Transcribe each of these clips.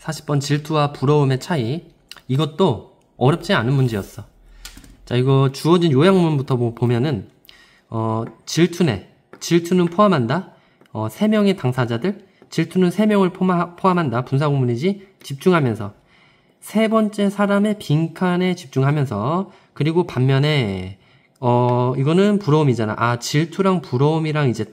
40번 질투와 부러움의 차이 이것도 어렵지 않은 문제였어 자 이거 주어진 요약문부터 보면은 어, 질투네 질투는 포함한다 어, 3명의 당사자들 질투는 3명을 포함, 한다 분사구문이지 집중하면서 세 번째 사람의 빈칸에 집중하면서 그리고 반면에 어 이거는 부러움이잖아 아 질투랑 부러움이랑 이제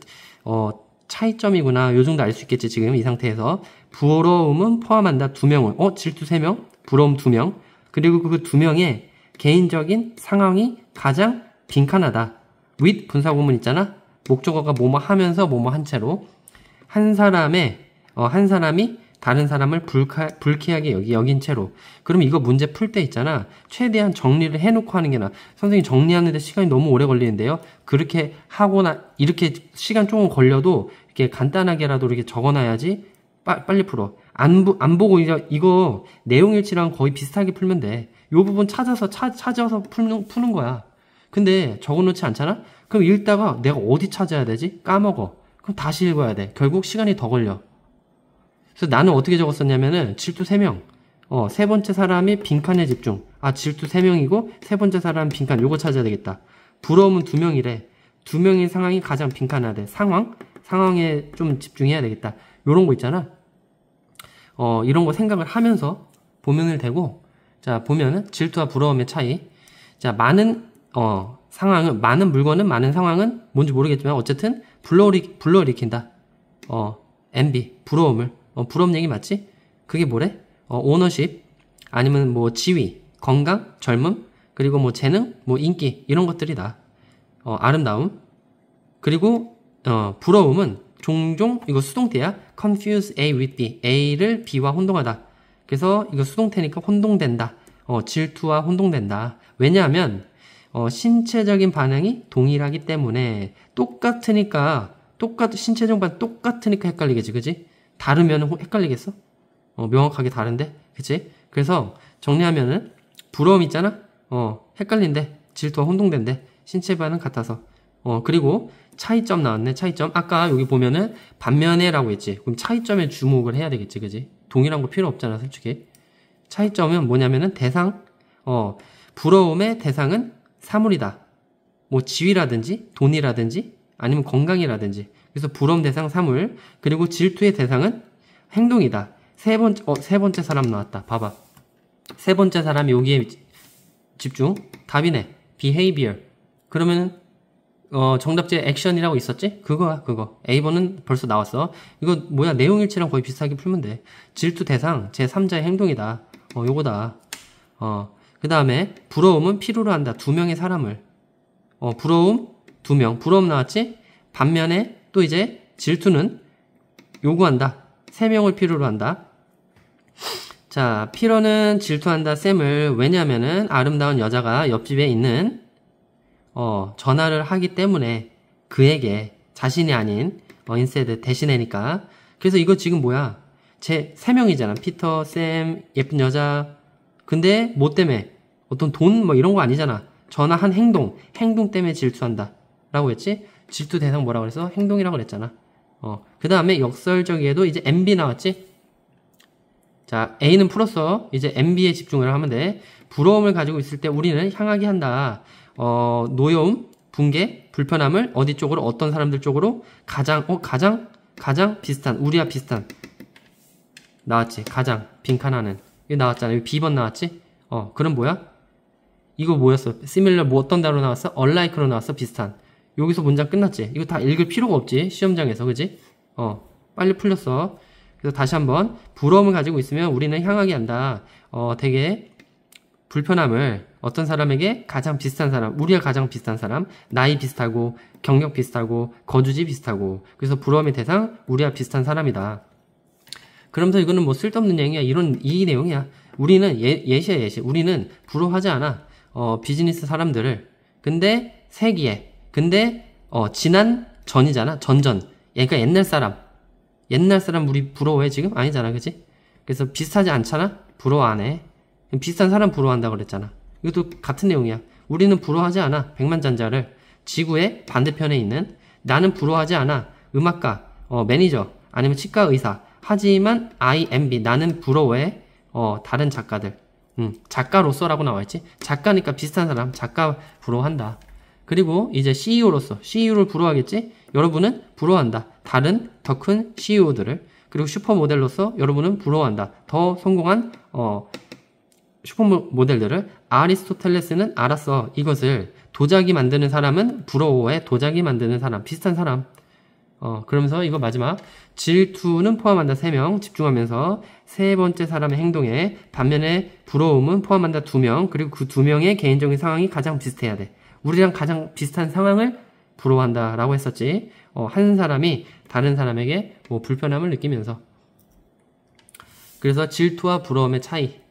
어 차이점이구나 요 정도 알 수 있겠지 지금 이 상태에서 부러움은 포함한다. 두 명은. 어? 질투 세 명? 부러움 두 명? 그리고 그 두 명의 개인적인 상황이 가장 빈칸하다. with 분사구문 있잖아? 목적어가 뭐뭐 하면서 뭐뭐 한 채로. 한 사람의, 어, 한 사람이 다른 사람을 불카, 불쾌하게 여기, 여긴 채로. 그럼 이거 문제 풀 때 있잖아. 최대한 정리를 해놓고 하는 게 나아. 선생님 정리하는데 시간이 너무 오래 걸리는데요. 그렇게 하거나, 이렇게 시간 조금 걸려도 이렇게 간단하게라도 이렇게 적어놔야지 빠, 빨리 풀어. 안, 안 보고 이제 이거 내용 일치랑 거의 비슷하게 풀면 돼. 요 부분 찾아서 차, 찾아서 푸는, 푸는 거야. 근데 적어놓지 않잖아? 그럼 읽다가 내가 어디 찾아야 되지? 까먹어. 그럼 다시 읽어야 돼. 결국 시간이 더 걸려. 그래서 나는 어떻게 적었었냐면은 질투 3명. 어, 세 번째 사람이 빈칸에 집중. 아, 질투 3명이고 세 번째 사람 빈칸 요거 찾아야 되겠다. 부러움은 2명이래. 2명인 상황이 가장 빈칸하대. 상황? 상황에 좀 집중해야 되겠다. 요런 거 있잖아. 어, 이런 거 생각을 하면서 보면을 되고 자 보면은 질투와 부러움의 차이 자 많은 어, 상황은 많은 물건은 많은 상황은 뭔지 모르겠지만 어쨌든 불러일으, 불러일으킨다 어 MB 부러움을 어, 부러움 얘기 맞지? 그게 뭐래? 어, 오너십 아니면 뭐 지위 건강 젊음 그리고 뭐 재능 뭐 인기 이런 것들이다 어, 아름다움 그리고 어, 부러움은 종종 이거 수동태야. confuse A with B. A를 B와 혼동하다. 그래서 이거 수동태니까 혼동된다. 어, 질투와 혼동된다. 왜냐하면 어, 신체적인 반응이 동일하기 때문에 똑같으니까 똑같 신체적 반 똑같으니까 헷갈리겠지, 그지? 다르면 헷갈리겠어? 어, 명확하게 다른데, 그치? 그래서 정리하면은 부러움 있잖아. 어, 헷갈린데 질투와 혼동된데 신체 반응 같아서 어, 그리고 차이점 나왔네. 차이점. 아까 여기 보면은 반면에라고 했지. 그럼 차이점에 주목을 해야 되겠지. 그지? 동일한 거 필요 없잖아, 솔직히. 차이점은 뭐냐면은 대상 어, 부러움의 대상은 사물이다. 뭐 지위라든지 돈이라든지 아니면 건강이라든지. 그래서 부러움 대상 사물 그리고 질투의 대상은 행동이다. 세 번째 어, 세 번째 사람 나왔다. 봐봐. 세 번째 사람이 여기에 집중. 답이네. behavior. 그러면은 어, 정답지 액션이라고 있었지? 그거야, 그거. A번은 벌써 나왔어. 이거 뭐야, 내용 일치랑 거의 비슷하게 풀면 돼. 질투 대상, 제3자의 행동이다. 어, 요거다. 어, 그 다음에, 부러움은 필요로 한다. 두 명의 사람을. 어, 부러움, 두 명. 부러움 나왔지? 반면에, 또 이제, 질투는 요구한다. 세 명을 필요로 한다. 자, 피로는 질투한다 쌤을 왜냐면은 아름다운 여자가 옆집에 있는 어, 전화를 하기 때문에 그에게 자신이 아닌 어, 인세드 대신해니까 그래서 이거 지금 뭐야 제 세 명이잖아 피터 쌤 예쁜 여자 근데 뭐 때문에 어떤 돈 뭐 이런 거 아니잖아 전화 한 행동 행동 때문에 질투한다 라고 했지 질투 대상 뭐라 그래서 행동이라고 그랬잖아 어, 그 다음에 역설적이에도 이제 MB 나왔지 자 A는 풀었어 이제 MB에 집중을 하면 돼 부러움을 가지고 있을 때 우리는 향하게 한다 어, 노여움, 붕괴, 불편함을 어디 쪽으로 어떤 사람들 쪽으로 가장 어 가장 가장 비슷한 우리와 비슷한 나왔지 가장 빈칸하는 이거 나왔잖아 여기 B번 나왔지 어 그럼 뭐야 이거 뭐였어 시 i m 뭐 어떤 단어로 나왔어 얼라이크로 나왔어 비슷한 여기서 문장 끝났지 이거 다 읽을 필요가 없지 시험장에서 그지 어 빨리 풀렸어 그래서 다시 한번 부러움을 가지고 있으면 우리는 향하게 한다 어 되게 불편함을 어떤 사람에게 가장 비슷한 사람, 우리와 가장 비슷한 사람, 나이 비슷하고 경력 비슷하고 거주지 비슷하고 그래서 부러움의 대상 우리와 비슷한 사람이다. 그럼서 이거는 뭐 쓸데없는 얘기야 이런 이 내용이야. 우리는 예, 시야 예시. 우리는 부러워하지 않아 어, 비즈니스 사람들을. 근데 세기에 근데 어, 지난 전이잖아 전전. 그러니까 옛날 사람 옛날 사람 우리 부러워해 지금 아니잖아 그지? 그래서 비슷하지 않잖아 부러워 안 해. 비슷한 사람 부러한다 워 그랬잖아. 이것도 같은 내용이야. 우리는 부러하지 워 않아. 백만잔자를 지구의 반대편에 있는 나는 부러하지 워 않아. 음악가, 어, 매니저, 아니면 치과 의사. 하지만 I m B 나는 부러워해. 어, 다른 작가들. 음, 작가로서라고 나와있지. 작가니까 비슷한 사람, 작가 부러워한다. 그리고 이제 CEO로서 CEO를 부러워하겠지? 여러분은 부러워한다. 다른 더 큰 CEO들을. 그리고 슈퍼모델로서 여러분은 부러워한다. 더 성공한 어, 슈퍼모델들을 아리스토텔레스는 알았어 이것을 도자기 만드는 사람은 부러워해 도자기 만드는 사람 비슷한 사람 어 그러면서 이거 마지막 질투는 포함한다 3명 집중하면서 세 번째 사람의 행동에 반면에 부러움은 포함한다 2명 그리고 그 2명의 개인적인 상황이 가장 비슷해야 돼 우리랑 가장 비슷한 상황을 부러워한다 라고 했었지 어, 한 사람이 다른 사람에게 뭐 불편함을 느끼면서 그래서 질투와 부러움의 차이